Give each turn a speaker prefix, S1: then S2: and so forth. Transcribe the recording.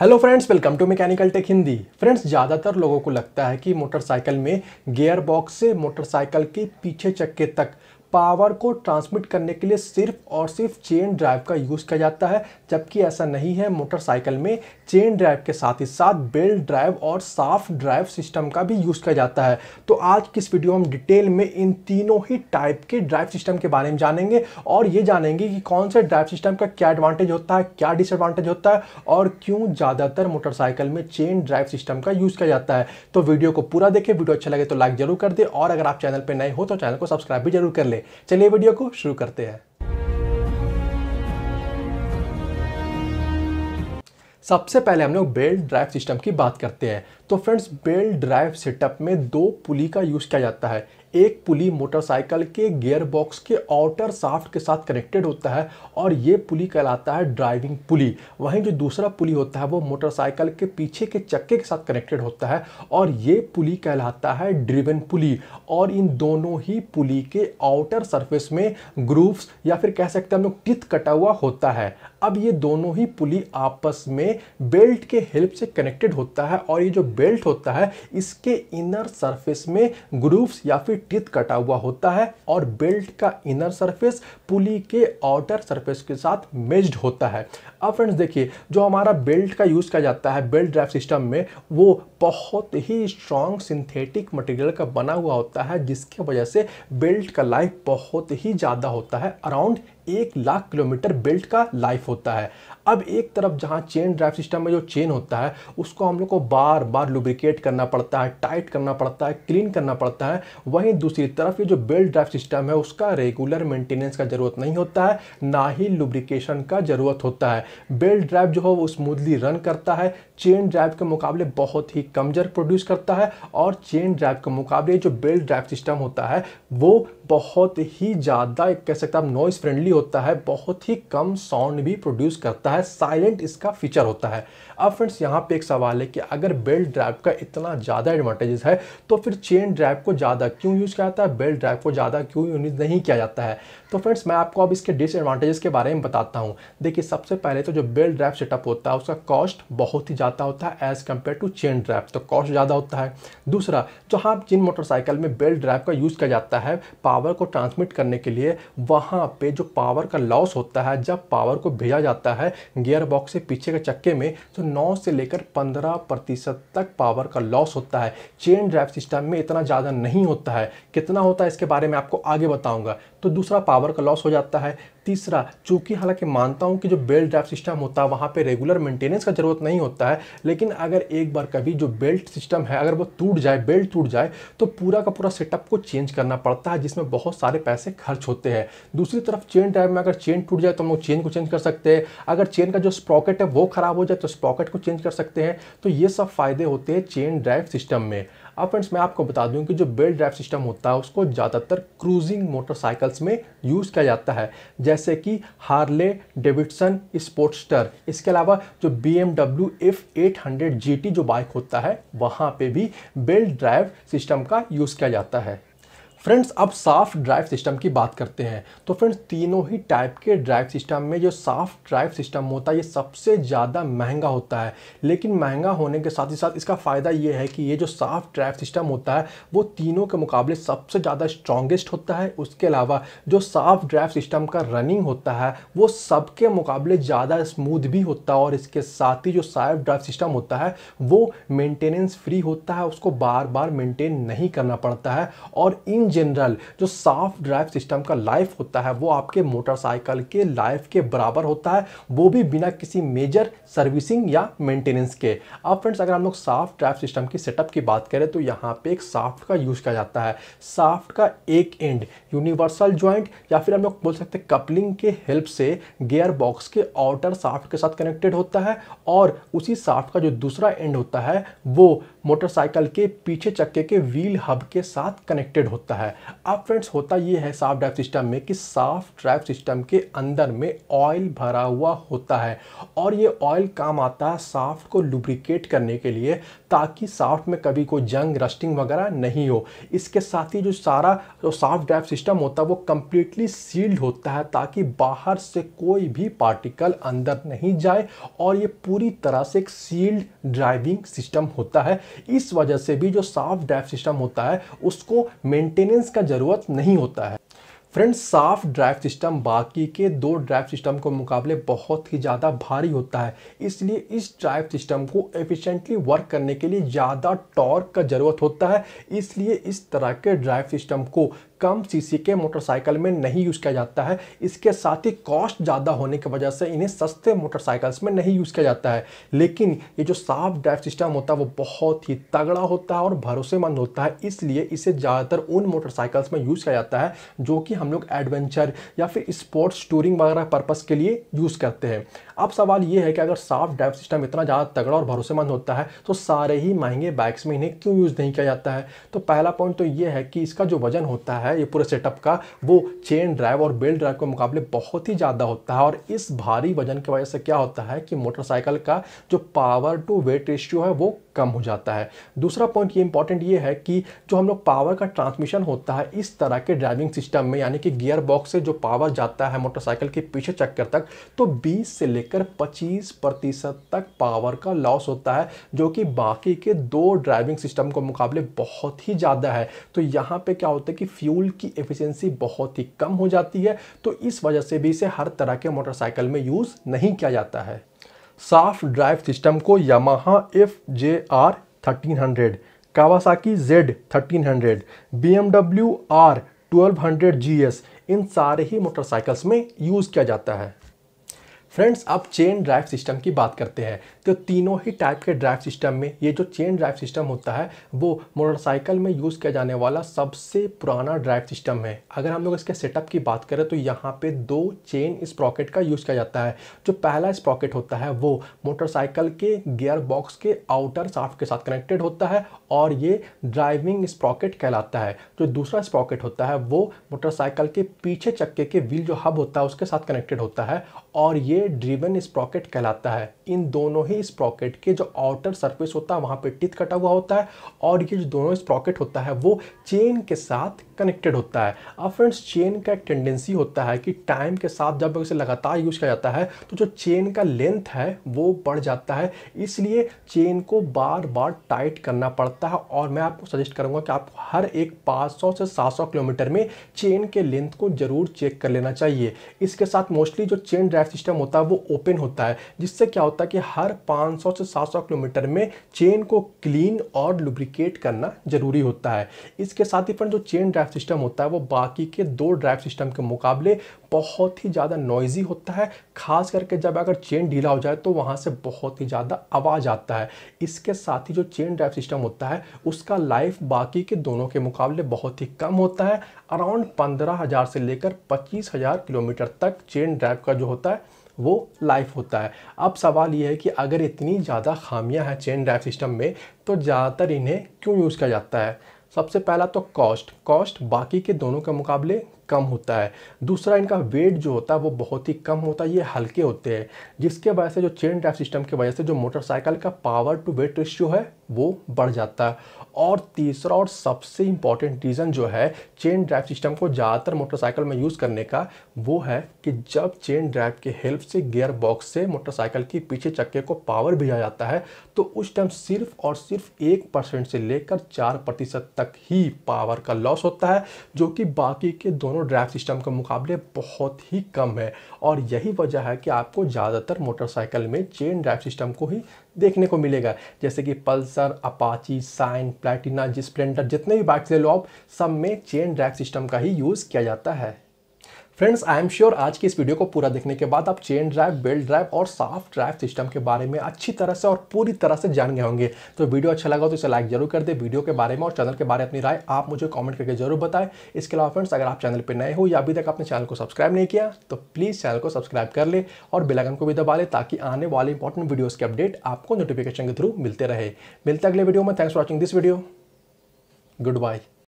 S1: hello friends welcome to mechanical tech Hindi friends ज़्यादातर लोगों को लगता है कि मोटरसाइकिल में गियर बॉक्स से मोटरसाइकिल के पीछे चक्के तक पावर को ट्रांसमिट करने के लिए सिर्फ और सिर्फ चेन ड्राइव का यूज़ किया जाता है जबकि ऐसा नहीं है मोटरसाइकिल में चेन ड्राइव के साथ ही साथ बेल्ट ड्राइव और साफ ड्राइव सिस्टम का भी यूज़ किया जाता है तो आज किस वीडियो हम डिटेल में इन तीनों ही टाइप के ड्राइव सिस्टम के बारे में जानेंगे और ये जानेंगे कि कौन से ड्राइव सिस्टम का क्या एडवांटेज होता है क्या डिसएडवांटेज होता है और क्यों ज़्यादातर मोटरसाइकिल में चेन ड्राइव सिस्टम का यूज़ किया जाता है तो वीडियो को पूरा देखें वीडियो अच्छा लगे तो लाइक जरूर कर दे और अगर आप चैनल पर नए हो तो चैनल को सब्सक्राइब भी जरूर कर ले चलिए वीडियो को शुरू करते हैं सबसे पहले हम लोग बेल्ट ड्राइव सिस्टम की बात करते हैं तो फ्रेंड्स बेल्ट ड्राइव सेटअप में दो पुली का यूज़ किया जाता है एक पुली मोटरसाइकिल के गियर बॉक्स के आउटर साफ्ट के साथ कनेक्टेड होता है और ये पुली कहलाता है ड्राइविंग पुली वहीं जो दूसरा पुली होता है वो मोटरसाइकिल के पीछे के चक्के के साथ कनेक्टेड होता है और ये पुली कहलाता है ड्रिवन पुली और इन दोनों ही पुली के आउटर सरफेस में ग्रूव्स या फिर कह सकते हैं हम लोग टिथ कटा हुआ होता है अब ये दोनों ही पुली आपस में बेल्ट के हेल्प से कनेक्टेड होता है और ये जो बेल्ट होता है इसके इनर सरफेस में ग्रूव्स या फिर टिथ कटा हुआ होता है और बेल्ट का इनर सरफेस पुली के आउटर सरफेस के साथ मेज्ड होता है अब फ्रेंड्स देखिए जो हमारा बेल्ट का यूज़ किया जाता है बेल्ट ड्राइव सिस्टम में वो बहुत ही स्ट्रॉन्ग सिंथेटिक मटेरियल का बना हुआ होता है जिसकी वजह से बेल्ट का लाइफ बहुत ही ज़्यादा होता है अराउंड एक लाख किलोमीटर बेल्ट का लाइफ होता है अब एक तरफ जहाँ चेन ड्राइव सिस्टम में जो चेन होता है उसको हम लोग को बार बार लुब्रिकेट करना पड़ता है टाइट करना पड़ता है क्लीन करना पड़ता है वहीं दूसरी तरफ ये जो बेल्ट ड्राइव सिस्टम है उसका रेगुलर मेंटेनेंस का ज़रूरत नहीं होता है ना ही लुब्रिकेशन का ज़रूरत होता है बेल्ट ड्राइव जो है वो स्मूथली रन करता है चेन ड्राइव के मुकाबले बहुत ही कम जर्क प्रोड्यूस करता है और चेन ड्राइव के मुकाबले जो बेल्ट ड्राइव सिस्टम होता है वो बहुत ही ज़्यादा कह सकते हैं आप नॉइस फ्रेंडली होता है बहुत ही कम साउंड भी प्रोड्यूस करता है साइलेंट इसका फीचर होता है अब फ्रेंड्स यहाँ पे एक सवाल है कि अगर बेल्ट ड्राइव का इतना ज़्यादा एडवांटेजेस है तो फिर चेन ड्राइव को ज़्यादा क्यों यूज़ किया जाता है बेल्ट ड्राइव को ज़्यादा क्यों यूज नहीं किया जाता है तो फ्रेंड्स मैं आपको अब इसके डिसएडवांटेजेस के बारे में बताता हूँ देखिए सबसे पहले तो जो बेल्ट ड्राइव सेटअप होता है उसका कॉस्ट बहुत ही ज़्यादा होता है as compare to chain drive तो कॉस्ट ज़्यादा होता है दूसरा जहाँ जिन मोटरसाइकिल में बेल्ट ड्राइव का यूज़ किया जाता है पावर को ट्रांसमिट करने के लिए वहाँ पे जो पावर का लॉस होता है जब पावर को भेजा जाता है गियर बॉक्स से पीछे के चक्के में तो नौ से लेकर पंद्रह प्रतिशत तक पावर का लॉस होता है चेन ड्राइव सिस्टम में इतना ज़्यादा नहीं होता है कितना होता है इसके बारे में आपको आगे बताऊँगा तो दूसरा पावर का लॉस हो जाता है तीसरा चूंकि हालांकि मानता हूँ कि जो बेल्ट ड्राइव सिस्टम होता है वहाँ पे रेगुलर मेंटेनेंस का जरूरत नहीं होता है है लेकिन अगर एक बार कभी जो बेल्ट सिस्टम है अगर वो टूट जाए बेल्ट टूट जाए तो पूरा का पूरा सेटअप को चेंज करना पड़ता है जिसमें बहुत सारे पैसे खर्च होते हैं दूसरी तरफ चेन ड्राइव में अगर चेन टूट जाए तो हम लोग चेन को चेंज कर सकते हैं अगर चेन का जो स्प्रॉकेट है वो खराब हो जाए तो स्प्रॉकेट को चेंज कर सकते हैं तो ये सब फ़ायदे होते हैं चेन ड्राइव सिस्टम में अब फ्रेंड्स मैं आपको बता दूं कि जो बेल्ट ड्राइव सिस्टम होता है उसको ज़्यादातर क्रूजिंग मोटरसाइकिल्स में यूज़ किया जाता है जैसे कि हार्ले डेविडसन स्पोर्टस्टर इसके अलावा जो B M W F eight hundred G T जो बाइक होता है वहाँ पर भी बेल्ट ड्राइव सिस्टम का यूज़ किया जाता है फ्रेंड्स अब साफ ड्राइव सिस्टम की बात करते हैं तो फ्रेंड्स तीनों ही टाइप के ड्राइव सिस्टम में जो साफ ड्राइव सिस्टम होता है ये सबसे ज़्यादा महंगा होता है लेकिन महंगा होने के साथ ही साथ इसका फ़ायदा ये है कि ये जो साफ ड्राइव सिस्टम होता है वो तीनों के मुकाबले सबसे ज़्यादा स्ट्रॉन्गेस्ट होता है उसके अलावा जो साफ ड्राइव सिस्टम का रनिंग होता है वो सबके मुकाबले ज़्यादा स्मूथ भी होता है और इसके साथ ही जो साफ ड्राइव सिस्टम होता है वो मेंटेनेंस फ्री होता है उसको बार बार मेंटेन नहीं करना पड़ता है और इन जनरल जो साफ ड्राइव सिस्टम का लाइफ होता है वो आपके मोटरसाइकिल के लाइफ के बराबर होता है वो भी बिना किसी मेजर सर्विसिंग या मेंटेनेंस के अब फ्रेंड्स अगर हम लोग साफ्ट ड्राइव सिस्टम की सेटअप की बात करें तो यहाँ पे एक साफ्ट का यूज़ किया जाता है साफ्ट का एक एंड यूनिवर्सल ज्वाइंट या फिर हम लोग बोल सकते हैं कपलिंग के हेल्प से गेयर बॉक्स के आउटर साफ्ट के साथ कनेक्टेड होता है और उसी साफ्ट का जो दूसरा एंड होता है वो मोटरसाइकिल के पीछे चक्के के व्हील हब के साथ कनेक्टेड होता है है अब फ्रेंड्स होता ये है साफ ड्राइव सिस्टम में कि साफ ड्राइव सिस्टम के अंदर में ऑयल भरा हुआ होता है और ये ऑयल काम आता है साफ्ट को लुब्रिकेट करने के लिए ताकि साफ्ट में कभी कोई जंग रस्टिंग वगैरह नहीं हो इसके साथ ही जो सारा जो साफ ड्राइव सिस्टम होता है वो कम्प्लीटली सील्ड होता है ताकि बाहर से कोई भी पार्टिकल अंदर नहीं जाए और ये पूरी तरह से एक सील्ड ड्राइविंग सिस्टम होता है इस वजह से भी जो साफ ड्राइव सिस्टम होता है उसको मेंटेनेंस मेंटेनेंस का ज़रूरत नहीं होता है फ्रेंड्स साफ ड्राइव सिस्टम बाकी के दो ड्राइव सिस्टम के मुकाबले बहुत ही ज़्यादा भारी होता है इसलिए इस ड्राइव सिस्टम को एफिशिएंटली वर्क करने के लिए ज़्यादा टॉर्क का ज़रूरत होता है इसलिए इस तरह के ड्राइव सिस्टम को कम सीसी के मोटरसाइकिल में नहीं यूज़ किया जाता है इसके साथ ही कॉस्ट ज़्यादा होने की वजह से इन्हें सस्ते मोटरसाइकिल्स में नहीं यूज़ किया जाता है लेकिन ये जो साफ ड्राइव सिस्टम होता है वो बहुत ही तगड़ा होता है और भरोसेमंद होता है इसलिए इसे ज़्यादातर उन मोटरसाइकिल्स में यूज़ किया जाता है जो कि हम लोग एडवेंचर या फिर स्पोर्ट्स टूरिंग वगैरह पर्पज़ के लिए यूज़ करते हैं अब सवाल ये है कि अगर साफ ड्राइव सिस्टम इतना ज़्यादा तगड़ा और भरोसेमंद होता है तो सारे ही महंगे बाइक्स में इन्हें क्यों यूज़ नहीं किया जाता है तो पहला पॉइंट तो ये है कि इसका जो वजन होता है है ये पूरे सेटअप का वो चेन ड्राइव और बेल्ट ड्राइव के मुकाबले बहुत ही ज़्यादा होता है और इस भारी वजन की वजह से क्या होता है कि मोटरसाइकिल का जो पावर टू वेट रेशियो है वो कम हो जाता है दूसरा पॉइंट ये इंपॉर्टेंट ये है कि जो हम लोग पावर का ट्रांसमिशन होता है इस तरह के ड्राइविंग सिस्टम में यानी कि गियर बॉक्स से जो पावर जाता है मोटरसाइकिल के पीछे चक्कर तक तो 20 से लेकर 25 प्रतिशत तक पावर का लॉस होता है जो कि बाकी के दो ड्राइविंग सिस्टम के मुकाबले बहुत ही ज़्यादा है तो यहाँ पर क्या होता है कि फ्यू फ्यूल की एफिशिएंसी बहुत ही कम हो जाती है तो इस वजह से भी इसे हर तरह के मोटरसाइकिल में यूज़ नहीं किया जाता है साफ ड्राइव सिस्टम को Yamaha F J R thirteen hundred Kawasaki Z thirteen hundred B M W R twelve hundred G S इन सारे ही मोटरसाइकिल्स में यूज़ किया जाता है फ्रेंड्स अब चेन ड्राइव सिस्टम की बात करते हैं तो तीनों ही टाइप के ड्राइव सिस्टम में ये जो चेन ड्राइव सिस्टम होता है वो मोटरसाइकिल में यूज़ किया जाने वाला सबसे पुराना ड्राइव सिस्टम है अगर हम लोग इसके सेटअप की बात करें तो यहाँ पे दो चेन स्प्रॉकेट का यूज़ किया जाता है जो पहला स्प्रॉकेट होता है वो मोटरसाइकिल के गियर बॉक्स के आउटर साफ्ट के साथ कनेक्टेड होता है और ये ड्राइविंग स्प्रॉकेट कहलाता है जो दूसरा स्प्रॉकेट होता है वो मोटरसाइकिल के पीछे चक्के के व्हील जो हब होता है उसके साथ कनेक्टेड होता है और ये ड्रिवन स्प्रॉकेट कहलाता है इन दोनों ही ही स्प्रॉकेट के जो आउटर सरफेस होता है वहाँ पे टिथ कटा हुआ होता है और ये जो दोनों स्प्रॉकेट होता है वो चेन के साथ कनेक्टेड होता है अब फ्रेंड्स चेन का एक टेंडेंसी होता है कि टाइम के साथ जब उसे लगातार यूज किया जाता है तो जो चेन का लेंथ है वो बढ़ जाता है इसलिए चेन को बार बार टाइट करना पड़ता है और मैं आपको सजेस्ट करूँगा कि आप हर एक 500 से 700 किलोमीटर में चेन के लेंथ को ज़रूर चेक कर लेना चाहिए इसके साथ मोस्टली जो चेन ड्राइव सिस्टम होता है वो ओपन होता है जिससे क्या होता है कि हर 500 से 700 किलोमीटर में चेन को क्लीन और लुब्रिकेट करना ज़रूरी होता है इसके साथ ही फ्रेंड जो चेन ड्राइव सिस्टम होता है वो बाकी के दो ड्राइव सिस्टम के मुकाबले बहुत ही ज़्यादा नॉइजी होता है खास करके जब अगर चेन ढीला हो जाए तो वहाँ से बहुत ही ज़्यादा आवाज़ आता है इसके साथ ही जो चेन ड्राइव सिस्टम होता है उसका लाइफ बाकी के दोनों के मुकाबले बहुत ही कम होता है अराउंड पंद्रह हज़ार से लेकर पच्चीस हज़ार किलोमीटर तक चेन ड्राइव का जो होता है वो लाइफ होता है अब सवाल ये है कि अगर इतनी ज़्यादा खामियां हैं चेन ड्राइव सिस्टम में तो ज़्यादातर इन्हें क्यों यूज़ किया जाता है सबसे पहला तो कॉस्ट कॉस्ट बाकी के दोनों के मुकाबले कम होता है दूसरा इनका वेट जो होता है वो बहुत ही कम होता है ये हल्के होते हैं जिसके वजह से जो चेन ड्राइव सिस्टम की वजह से जो मोटरसाइकिल का पावर टू वेट रेशियो है वो बढ़ जाता है और तीसरा और सबसे इंपॉर्टेंट रीज़न जो है चेन ड्राइव सिस्टम को ज़्यादातर मोटरसाइकिल में यूज़ करने का वो है कि जब चेन ड्राइव के हेल्प से गियर बॉक्स से मोटरसाइकिल के पीछे चक्के को पावर भेजा जाता है तो उस टाइम सिर्फ और सिर्फ एक परसेंट से लेकर चार प्रतिशत तक ही पावर का लॉस होता है जो कि बाकी के दोनों ड्राइव सिस्टम के मुकाबले बहुत ही कम है और यही वजह है कि आपको ज़्यादातर मोटरसाइकिल में चेन ड्राइव सिस्टम को ही देखने को मिलेगा जैसे कि Pulsar Apache Shine Platina Splendor जितने भी बाइक्स ले लो आप सब में चेन ड्रैग सिस्टम का ही यूज़ किया जाता है फ्रेंड्स आई एम श्योर आज की इस वीडियो को पूरा देखने के बाद आप चेन ड्राइव बेल्ट ड्राइव और सॉफ्ट ड्राइव सिस्टम के बारे में अच्छी तरह से और पूरी तरह से जान गए होंगे तो वीडियो अच्छा लगा तो इसे लाइक जरूर कर दे वीडियो के बारे में और चैनल के बारे में अपनी राय आप मुझे कॉमेंट करके जरूर बताएं इसके अलावा फ्रेंड्स अगर आप चैनल पर नए हो या अभी तक आपने चैनल को सब्सक्राइब नहीं किया तो प्लीज़ चैनल को सब्सक्राइब कर ले और बेलाइकन को भी दबा लें ताकि आने वाले इंपॉर्टेंट वीडियोज़ के अपडेट आपको नोटिफिकेशन के थ्रू मिलते रहे मिलते अगले वीडियो में thanks for watching this video good bye